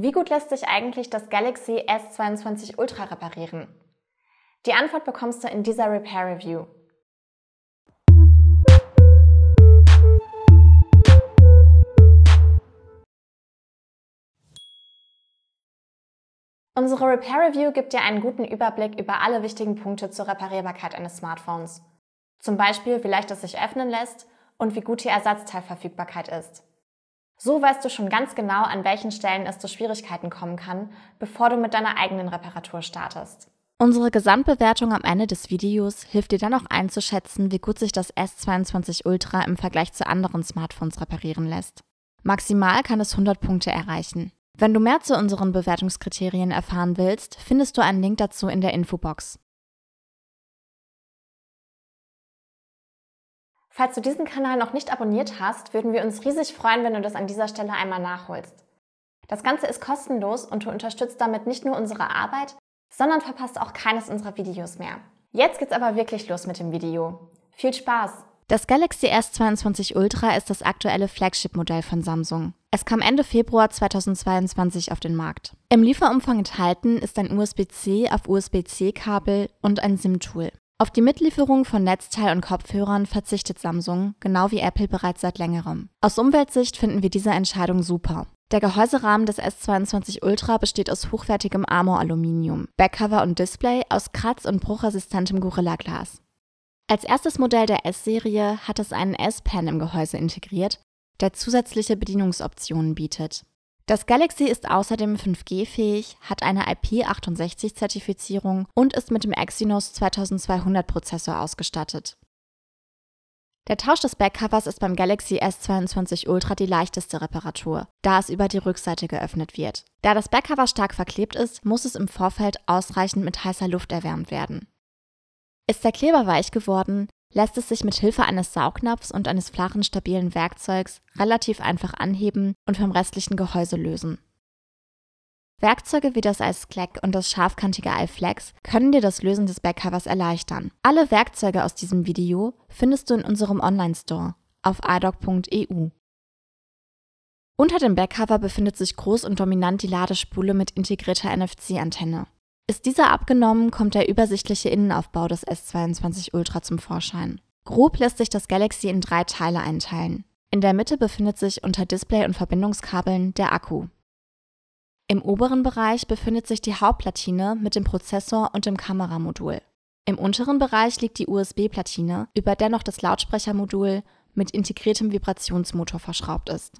Wie gut lässt sich eigentlich das Galaxy S22 Ultra reparieren? Die Antwort bekommst du in dieser Repair Review. Unsere Repair Review gibt dir einen guten Überblick über alle wichtigen Punkte zur Reparierbarkeit eines Smartphones. Zum Beispiel, wie leicht es sich öffnen lässt und wie gut die Ersatzteilverfügbarkeit ist. So weißt du schon ganz genau, an welchen Stellen es zu Schwierigkeiten kommen kann, bevor du mit deiner eigenen Reparatur startest. Unsere Gesamtbewertung am Ende des Videos hilft dir dann auch einzuschätzen, wie gut sich das S22 Ultra im Vergleich zu anderen Smartphones reparieren lässt. Maximal kann es 100 Punkte erreichen. Wenn du mehr zu unseren Bewertungskriterien erfahren willst, findest du einen Link dazu in der Infobox. Falls du diesen Kanal noch nicht abonniert hast, würden wir uns riesig freuen, wenn du das an dieser Stelle einmal nachholst. Das Ganze ist kostenlos und du unterstützt damit nicht nur unsere Arbeit, sondern verpasst auch keines unserer Videos mehr. Jetzt geht's aber wirklich los mit dem Video. Viel Spaß! Das Galaxy S22 Ultra ist das aktuelle Flagship-Modell von Samsung. Es kam Ende Februar 2022 auf den Markt. Im Lieferumfang enthalten ist ein USB-C auf USB-C-Kabel und ein SIM-Tool. Auf die Mitlieferung von Netzteil und Kopfhörern verzichtet Samsung, genau wie Apple bereits seit längerem. Aus Umweltsicht finden wir diese Entscheidung super. Der Gehäuserahmen des S22 Ultra besteht aus hochwertigem Armor-Aluminium, Backcover und Display aus kratz- und bruchresistentem Gorilla-Glas. Als erstes Modell der S-Serie hat es einen S-Pen im Gehäuse integriert, der zusätzliche Bedienungsoptionen bietet. Das Galaxy ist außerdem 5G-fähig, hat eine IP68-Zertifizierung und ist mit dem Exynos 2200-Prozessor ausgestattet. Der Tausch des Backcovers ist beim Galaxy S22 Ultra die leichteste Reparatur, da es über die Rückseite geöffnet wird. Da das Backcover stark verklebt ist, muss es im Vorfeld ausreichend mit heißer Luft erwärmt werden. Ist der Kleber weich geworden, lässt es sich mit Hilfe eines Saugnapfs und eines flachen, stabilen Werkzeugs relativ einfach anheben und vom restlichen Gehäuse lösen. Werkzeuge wie das Eiskleck und das scharfkantige Eiflex können dir das Lösen des Backcovers erleichtern. Alle Werkzeuge aus diesem Video findest du in unserem Online-Store auf adoc.eu. Unter dem Backcover befindet sich groß und dominant die Ladespule mit integrierter NFC-Antenne. Ist dieser abgenommen, kommt der übersichtliche Innenaufbau des S22 Ultra zum Vorschein. Grob lässt sich das Galaxy in drei Teile einteilen. In der Mitte befindet sich unter Display und Verbindungskabeln der Akku. Im oberen Bereich befindet sich die Hauptplatine mit dem Prozessor und dem Kameramodul. Im unteren Bereich liegt die USB-Platine, über der noch das Lautsprechermodul mit integriertem Vibrationsmotor verschraubt ist.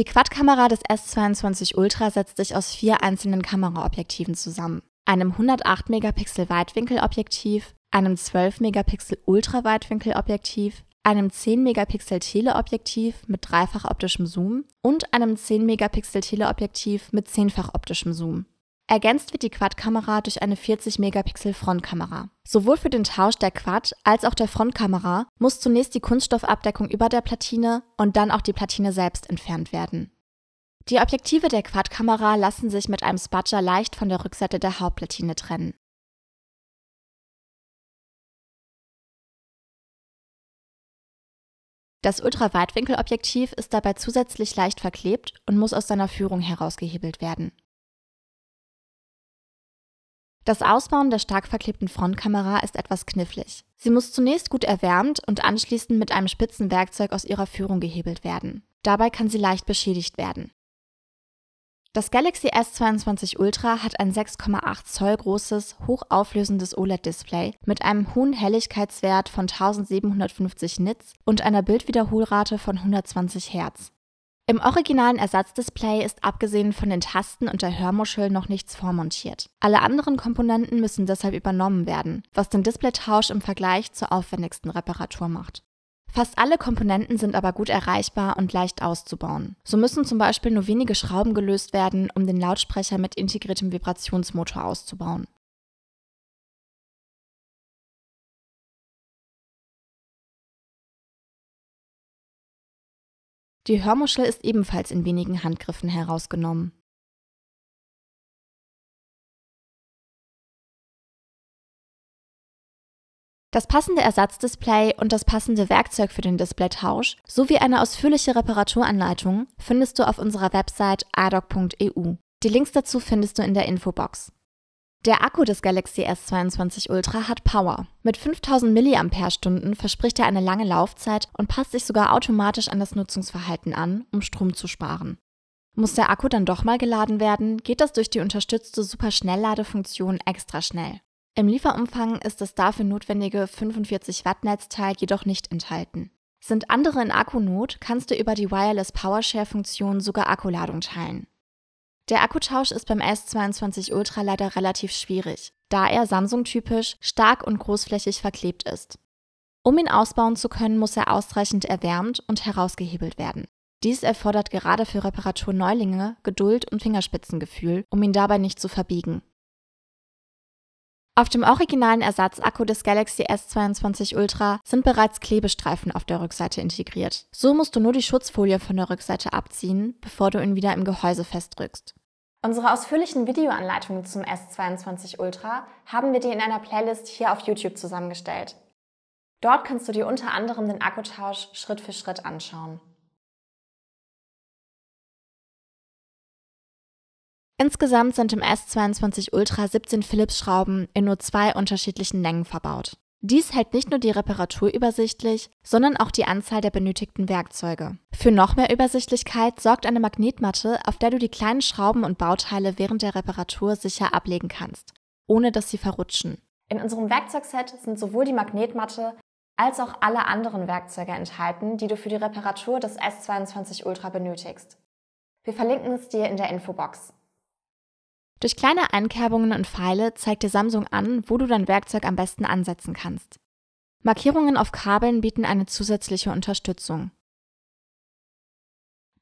Die Quad-Kamera des S22 Ultra setzt sich aus vier einzelnen Kameraobjektiven zusammen. Einem 108 Megapixel Weitwinkelobjektiv, einem 12 Megapixel Ultraweitwinkelobjektiv, einem 10 Megapixel Teleobjektiv mit dreifach optischem Zoom und einem 10 Megapixel Teleobjektiv mit zehnfach optischem Zoom. Ergänzt wird die Quad-Kamera durch eine 40-Megapixel-Frontkamera. Sowohl für den Tausch der Quad- als auch der Frontkamera muss zunächst die Kunststoffabdeckung über der Platine und dann auch die Platine selbst entfernt werden. Die Objektive der Quad-Kamera lassen sich mit einem Spudger leicht von der Rückseite der Hauptplatine trennen. Das Ultraweitwinkelobjektiv ist dabei zusätzlich leicht verklebt und muss aus seiner Führung herausgehebelt werden. Das Ausbauen der stark verklebten Frontkamera ist etwas knifflig. Sie muss zunächst gut erwärmt und anschließend mit einem spitzen Werkzeug aus ihrer Führung gehebelt werden. Dabei kann sie leicht beschädigt werden. Das Galaxy S22 Ultra hat ein 6,8 Zoll großes, hochauflösendes OLED-Display mit einem hohen Helligkeitswert von 1750 Nits und einer Bildwiederholrate von 120 Hertz. Im originalen Ersatzdisplay ist abgesehen von den Tasten und der Hörmuschel noch nichts vormontiert. Alle anderen Komponenten müssen deshalb übernommen werden, was den Displaytausch im Vergleich zur aufwendigsten Reparatur macht. Fast alle Komponenten sind aber gut erreichbar und leicht auszubauen. So müssen zum Beispiel nur wenige Schrauben gelöst werden, um den Lautsprecher mit integriertem Vibrationsmotor auszubauen. Die Hörmuschel ist ebenfalls in wenigen Handgriffen herausgenommen. Das passende Ersatzdisplay und das passende Werkzeug für den Displaytausch sowie eine ausführliche Reparaturanleitung findest du auf unserer Website adoc.eu. Die Links dazu findest du in der Infobox. Der Akku des Galaxy S22 Ultra hat Power. Mit 5000 mAh verspricht er eine lange Laufzeit und passt sich sogar automatisch an das Nutzungsverhalten an, um Strom zu sparen. Muss der Akku dann doch mal geladen werden, geht das durch die unterstützte Superschnellladefunktion extra schnell. Im Lieferumfang ist das dafür notwendige 45 Watt Netzteil jedoch nicht enthalten. Sind andere in Akkunot, kannst du über die Wireless PowerShare-Funktion sogar Akkuladung teilen. Der Akkutausch ist beim S22 Ultra leider relativ schwierig, da er Samsung-typisch stark und großflächig verklebt ist. Um ihn ausbauen zu können, muss er ausreichend erwärmt und herausgehebelt werden. Dies erfordert gerade für Reparaturneulinge Geduld und Fingerspitzengefühl, um ihn dabei nicht zu verbiegen. Auf dem originalen Ersatzakku des Galaxy S22 Ultra sind bereits Klebestreifen auf der Rückseite integriert. So musst du nur die Schutzfolie von der Rückseite abziehen, bevor du ihn wieder im Gehäuse festdrückst. Unsere ausführlichen Videoanleitungen zum S22 Ultra haben wir dir in einer Playlist hier auf YouTube zusammengestellt. Dort kannst du dir unter anderem den Akkutausch Schritt für Schritt anschauen. Insgesamt sind im S22 Ultra 17 philips schrauben in nur zwei unterschiedlichen Längen verbaut. Dies hält nicht nur die Reparatur übersichtlich, sondern auch die Anzahl der benötigten Werkzeuge. Für noch mehr Übersichtlichkeit sorgt eine Magnetmatte, auf der du die kleinen Schrauben und Bauteile während der Reparatur sicher ablegen kannst, ohne dass sie verrutschen. In unserem Werkzeugset sind sowohl die Magnetmatte als auch alle anderen Werkzeuge enthalten, die du für die Reparatur des S22 Ultra benötigst. Wir verlinken es dir in der Infobox. Durch kleine Einkerbungen und Pfeile zeigt dir Samsung an, wo du dein Werkzeug am besten ansetzen kannst. Markierungen auf Kabeln bieten eine zusätzliche Unterstützung.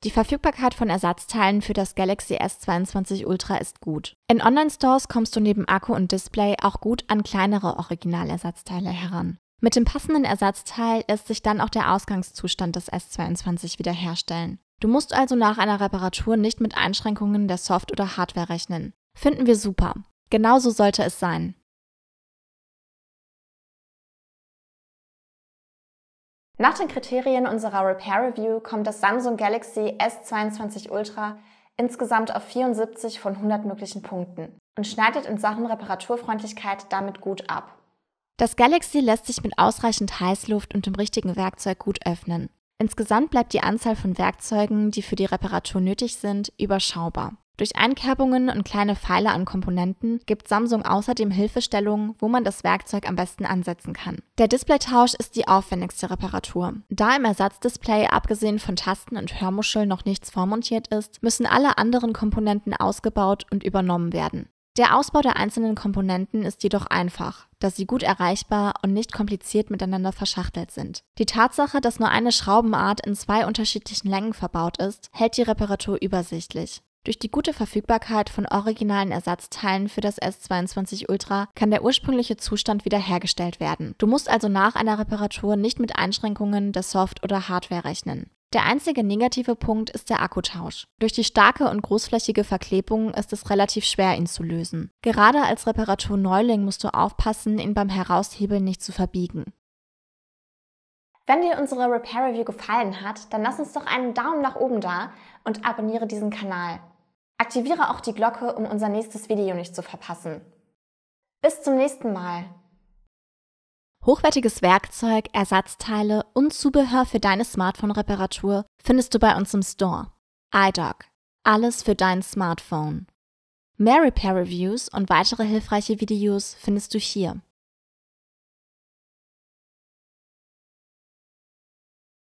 Die Verfügbarkeit von Ersatzteilen für das Galaxy S22 Ultra ist gut. In Online-Stores kommst du neben Akku und Display auch gut an kleinere Originalersatzteile heran. Mit dem passenden Ersatzteil lässt sich dann auch der Ausgangszustand des S22 wiederherstellen. Du musst also nach einer Reparatur nicht mit Einschränkungen der Soft- oder Hardware rechnen. Finden wir super. Genauso sollte es sein. Nach den Kriterien unserer Repair Review kommt das Samsung Galaxy S22 Ultra insgesamt auf 74 von 100 möglichen Punkten und schneidet in Sachen Reparaturfreundlichkeit damit gut ab. Das Galaxy lässt sich mit ausreichend Heißluft und dem richtigen Werkzeug gut öffnen. Insgesamt bleibt die Anzahl von Werkzeugen, die für die Reparatur nötig sind, überschaubar. Durch Einkerbungen und kleine Pfeile an Komponenten gibt Samsung außerdem Hilfestellungen, wo man das Werkzeug am besten ansetzen kann. Der Displaytausch ist die aufwendigste Reparatur. Da im Ersatzdisplay abgesehen von Tasten und Hörmuscheln noch nichts vormontiert ist, müssen alle anderen Komponenten ausgebaut und übernommen werden. Der Ausbau der einzelnen Komponenten ist jedoch einfach, da sie gut erreichbar und nicht kompliziert miteinander verschachtelt sind. Die Tatsache, dass nur eine Schraubenart in zwei unterschiedlichen Längen verbaut ist, hält die Reparatur übersichtlich. Durch die gute Verfügbarkeit von originalen Ersatzteilen für das S22 Ultra kann der ursprüngliche Zustand wiederhergestellt werden. Du musst also nach einer Reparatur nicht mit Einschränkungen der Soft- oder Hardware rechnen. Der einzige negative Punkt ist der Akkutausch. Durch die starke und großflächige Verklebung ist es relativ schwer, ihn zu lösen. Gerade als Reparaturneuling musst du aufpassen, ihn beim Heraushebeln nicht zu verbiegen. Wenn dir unsere Repair Review gefallen hat, dann lass uns doch einen Daumen nach oben da und abonniere diesen Kanal. Aktiviere auch die Glocke, um unser nächstes Video nicht zu verpassen. Bis zum nächsten Mal. Hochwertiges Werkzeug, Ersatzteile und Zubehör für deine Smartphone-Reparatur findest du bei uns im Store. iDoc. Alles für dein Smartphone. Mehr Repair Reviews und weitere hilfreiche Videos findest du hier.